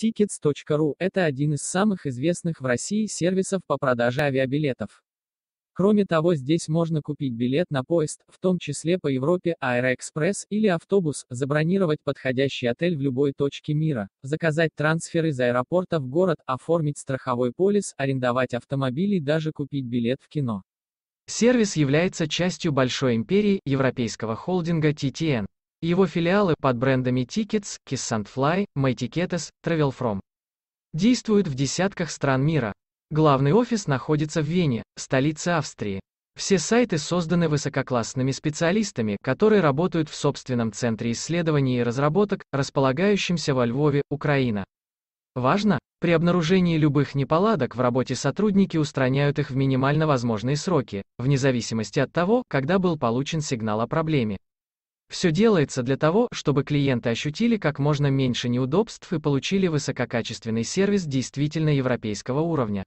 Tickets.ru – это один из самых известных в России сервисов по продаже авиабилетов. Кроме того, здесь можно купить билет на поезд, в том числе по Европе, Аэроэкспресс или автобус, забронировать подходящий отель в любой точке мира, заказать трансфер из аэропорта в город, оформить страховой полис, арендовать автомобиль и даже купить билет в кино. Сервис является частью большой империи европейского холдинга TTN. Его филиалы под брендами Tickets, Kiss and Fly, MyTicketes, TravelFrom действуют в десятках стран мира. Главный офис находится в Вене, столице Австрии. Все сайты созданы высококлассными специалистами, которые работают в собственном центре исследований и разработок, располагающемся во Львове, Украина. Важно, при обнаружении любых неполадок в работе сотрудники устраняют их в минимально возможные сроки, вне зависимости от того, когда был получен сигнал о проблеме. Все делается для того, чтобы клиенты ощутили как можно меньше неудобств и получили высококачественный сервис действительно европейского уровня.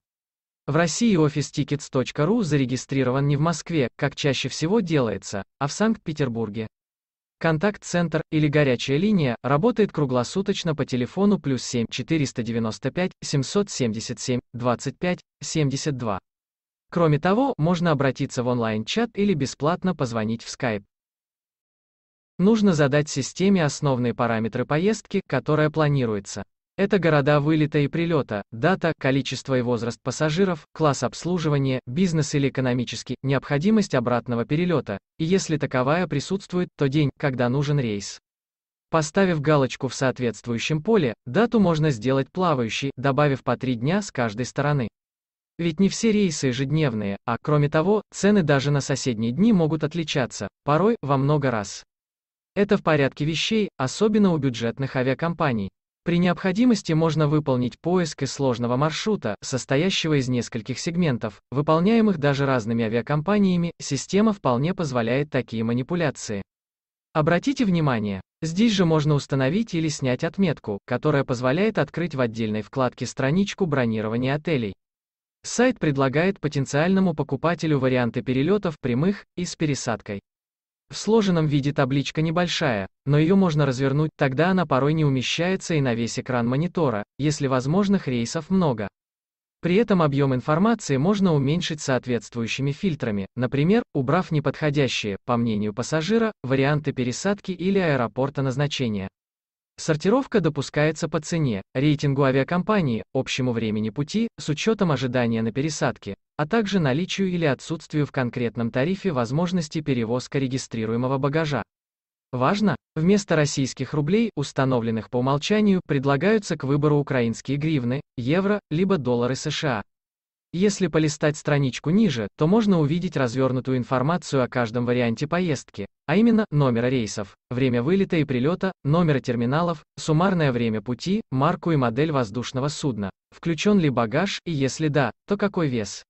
В России офис tickets.ru зарегистрирован не в Москве, как чаще всего делается, а в Санкт-Петербурге. Контакт-центр или горячая линия работает круглосуточно по телефону плюс 7 495 777 25 72. Кроме того, можно обратиться в онлайн-чат или бесплатно позвонить в Skype. Нужно задать системе основные параметры поездки, которая планируется. Это города вылета и прилета, дата, количество и возраст пассажиров, класс обслуживания, бизнес или экономический, необходимость обратного перелета, и если таковая присутствует, то день, когда нужен рейс. Поставив галочку в соответствующем поле, дату можно сделать плавающей, добавив по три дня с каждой стороны. Ведь не все рейсы ежедневные, а, кроме того, цены даже на соседние дни могут отличаться, порой, во много раз. Это в порядке вещей, особенно у бюджетных авиакомпаний. При необходимости можно выполнить поиск из сложного маршрута, состоящего из нескольких сегментов, выполняемых даже разными авиакомпаниями, система вполне позволяет такие манипуляции. Обратите внимание, здесь же можно установить или снять отметку, которая позволяет открыть в отдельной вкладке страничку бронирования отелей. Сайт предлагает потенциальному покупателю варианты перелетов прямых и с пересадкой. В сложенном виде табличка небольшая, но ее можно развернуть, тогда она порой не умещается и на весь экран монитора, если возможных рейсов много. При этом объем информации можно уменьшить соответствующими фильтрами, например, убрав неподходящие, по мнению пассажира, варианты пересадки или аэропорта назначения. Сортировка допускается по цене, рейтингу авиакомпании, общему времени пути, с учетом ожидания на пересадке, а также наличию или отсутствию в конкретном тарифе возможности перевозка регистрируемого багажа. Важно, вместо российских рублей, установленных по умолчанию, предлагаются к выбору украинские гривны, евро, либо доллары США. Если полистать страничку ниже, то можно увидеть развернутую информацию о каждом варианте поездки, а именно, номера рейсов, время вылета и прилета, номера терминалов, суммарное время пути, марку и модель воздушного судна, включен ли багаж, и если да, то какой вес.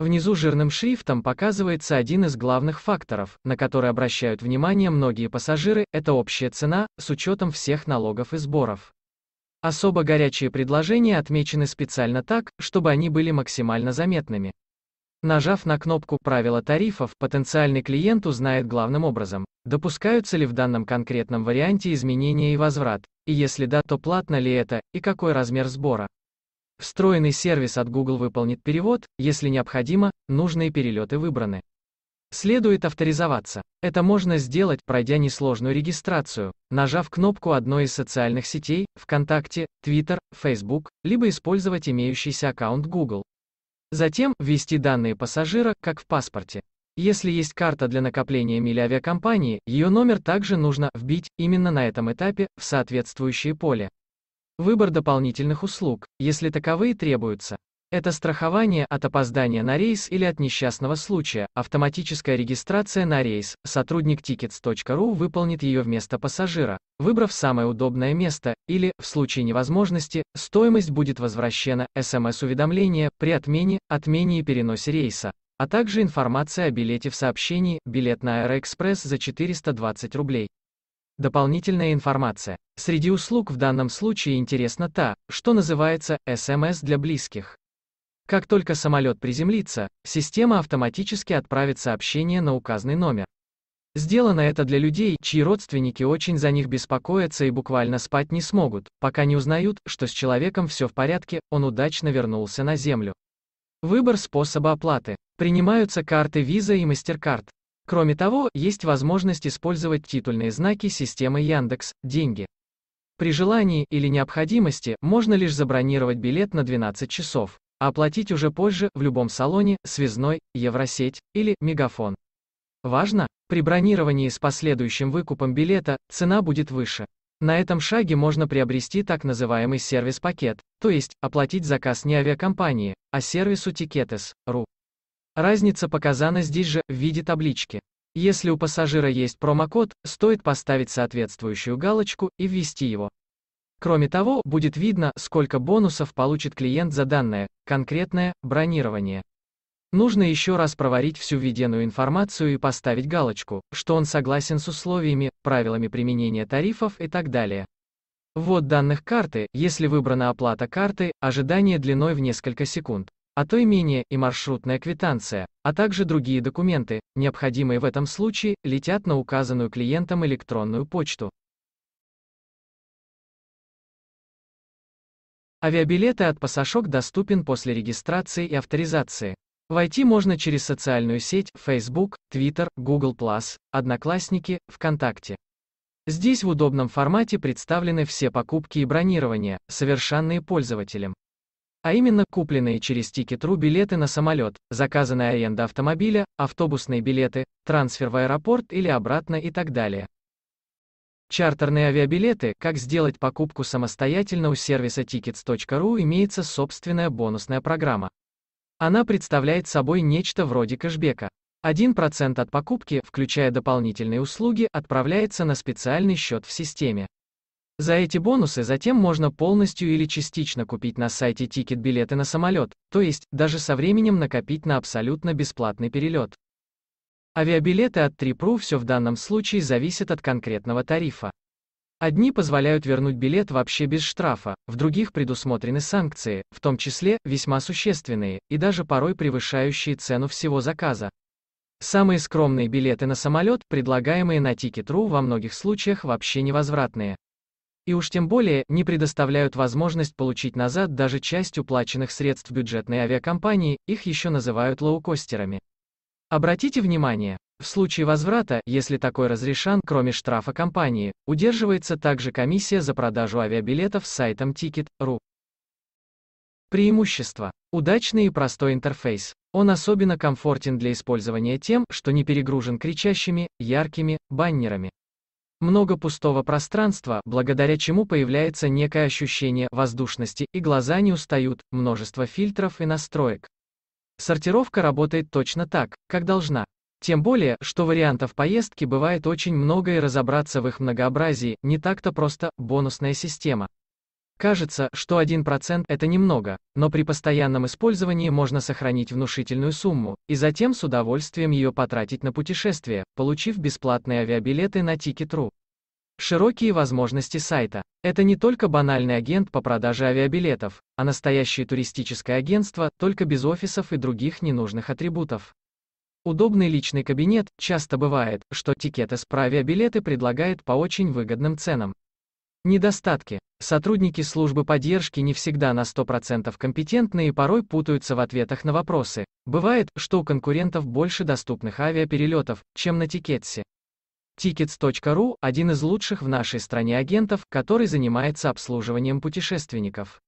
Внизу жирным шрифтом показывается один из главных факторов, на который обращают внимание многие пассажиры, это общая цена, с учетом всех налогов и сборов. Особо горячие предложения отмечены специально так, чтобы они были максимально заметными. Нажав на кнопку «Правила тарифов», потенциальный клиент узнает главным образом, допускаются ли в данном конкретном варианте изменения и возврат, и если да, то платно ли это, и какой размер сбора. Встроенный сервис от Google выполнит перевод, если необходимо, нужные перелеты выбраны. Следует авторизоваться. Это можно сделать, пройдя несложную регистрацию, нажав кнопку одной из социальных сетей, ВКонтакте, Twitter, Facebook, либо использовать имеющийся аккаунт Google. Затем, ввести данные пассажира, как в паспорте. Если есть карта для накопления миль авиакомпании, ее номер также нужно вбить именно на этом этапе в соответствующее поле выбор дополнительных услуг, если таковые требуются. Это страхование от опоздания на рейс или от несчастного случая, автоматическая регистрация на рейс, сотрудник tickets.ru выполнит ее вместо пассажира, выбрав самое удобное место, или, в случае невозможности, стоимость будет возвращена, смс-уведомление, при отмене, отмене и переносе рейса, а также информация о билете в сообщении, билет на Аэроэкспресс за 420 рублей. Дополнительная информация. Среди услуг в данном случае интересна та, что называется SMS для близких. Как только самолет приземлится, система автоматически отправит сообщение на указанный номер. Сделано это для людей, чьи родственники очень за них беспокоятся и буквально спать не смогут, пока не узнают, что с человеком все в порядке, он удачно вернулся на Землю. Выбор способа оплаты. Принимаются карты Visa и MasterCard. Кроме того, есть возможность использовать титульные знаки системы Яндекс, деньги. При желании или необходимости можно лишь забронировать билет на 12 часов, а оплатить уже позже в любом салоне, связной, Евросеть или Мегафон. Важно, при бронировании с последующим выкупом билета цена будет выше. На этом шаге можно приобрести так называемый сервис-пакет, то есть оплатить заказ не авиакомпании, а сервису Tickets.ru. Разница показана здесь же, в виде таблички. Если у пассажира есть промокод, стоит поставить соответствующую галочку и ввести его. Кроме того, будет видно, сколько бонусов получит клиент за данное, конкретное, бронирование. Нужно еще раз проварить всю введенную информацию и поставить галочку, что он согласен с условиями, правилами применения тарифов и так далее. Ввод данных карты, если выбрана оплата карты, ожидание длиной в несколько секунд а то имение и маршрутная квитанция, а также другие документы, необходимые в этом случае, летят на указанную клиентам электронную почту. Авиабилеты от Пасашок доступен после регистрации и авторизации. Войти можно через социальную сеть Facebook, Twitter, Google+, Одноклассники, ВКонтакте. Здесь в удобном формате представлены все покупки и бронирования, совершенные пользователем а именно купленные через Тикетру билеты на самолет, заказанная аренда автомобиля, автобусные билеты, трансфер в аэропорт или обратно и так далее. Чартерные авиабилеты, как сделать покупку самостоятельно у сервиса tickets.ru имеется собственная бонусная программа. Она представляет собой нечто вроде кэшбека. 1% от покупки, включая дополнительные услуги, отправляется на специальный счет в системе. За эти бонусы затем можно полностью или частично купить на сайте тикет билеты на самолет, то есть даже со временем накопить на абсолютно бесплатный перелет. Авиабилеты от TripRu все в данном случае зависит от конкретного тарифа. Одни позволяют вернуть билет вообще без штрафа, в других предусмотрены санкции, в том числе весьма существенные и даже порой превышающие цену всего заказа. Самые скромные билеты на самолет, предлагаемые на Ticket.ru во многих случаях вообще невозвратные и уж тем более не предоставляют возможность получить назад даже часть уплаченных средств бюджетной авиакомпании, их еще называют лоукостерами. Обратите внимание, в случае возврата, если такой разрешен, кроме штрафа компании, удерживается также комиссия за продажу авиабилетов с сайтом Ticket.ru. Преимущество. Удачный и простой интерфейс. Он особенно комфортен для использования тем, что не перегружен кричащими, яркими баннерами много пустого пространства, благодаря чему появляется некое ощущение воздушности, и глаза не устают, множество фильтров и настроек. Сортировка работает точно так, как должна. Тем более, что вариантов поездки бывает очень много и разобраться в их многообразии не так-то просто, бонусная система. Кажется, что 1% это немного, но при постоянном использовании можно сохранить внушительную сумму, и затем с удовольствием ее потратить на путешествие, получив бесплатные авиабилеты на Ticket.ru. Широкие возможности сайта. Это не только банальный агент по продаже авиабилетов, а настоящее туристическое агентство, только без офисов и других ненужных атрибутов. Удобный личный кабинет, часто бывает, что Ticket про авиабилеты предлагает по очень выгодным ценам. Недостатки. Сотрудники службы поддержки не всегда на 100% компетентны и порой путаются в ответах на вопросы. Бывает, что у конкурентов больше доступных авиаперелетов, чем на Тикетсе. Tickets.ru – один из лучших в нашей стране агентов, который занимается обслуживанием путешественников.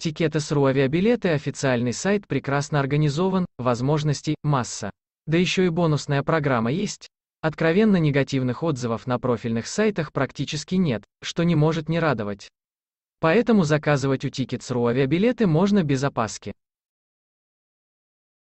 Tickets.ru авиабилеты – официальный сайт, прекрасно организован, возможностей – масса. Да еще и бонусная программа есть. Откровенно негативных отзывов на профильных сайтах практически нет, что не может не радовать. Поэтому заказывать у Tickets.ru авиабилеты можно без опаски.